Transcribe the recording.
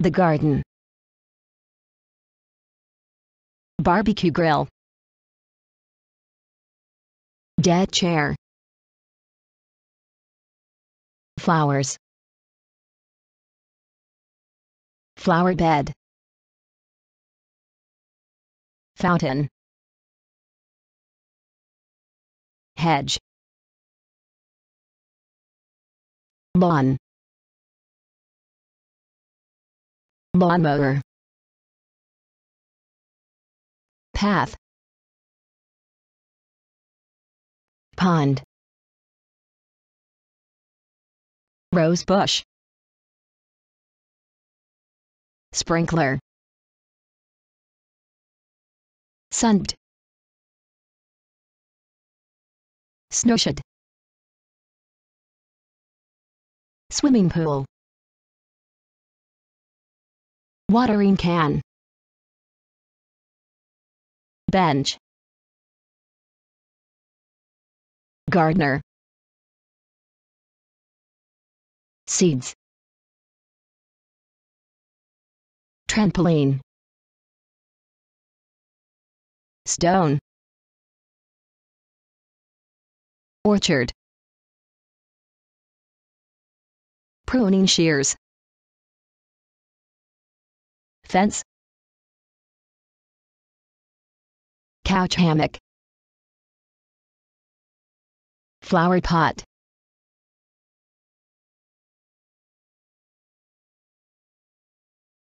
The Garden Barbecue Grill Dead Chair Flowers Flower Bed Fountain Hedge Lawn lawnmower path pond rose bush sprinkler Sunbed. snowshed swimming pool watering can bench gardener seeds trampoline stone orchard pruning shears fence couch hammock flower pot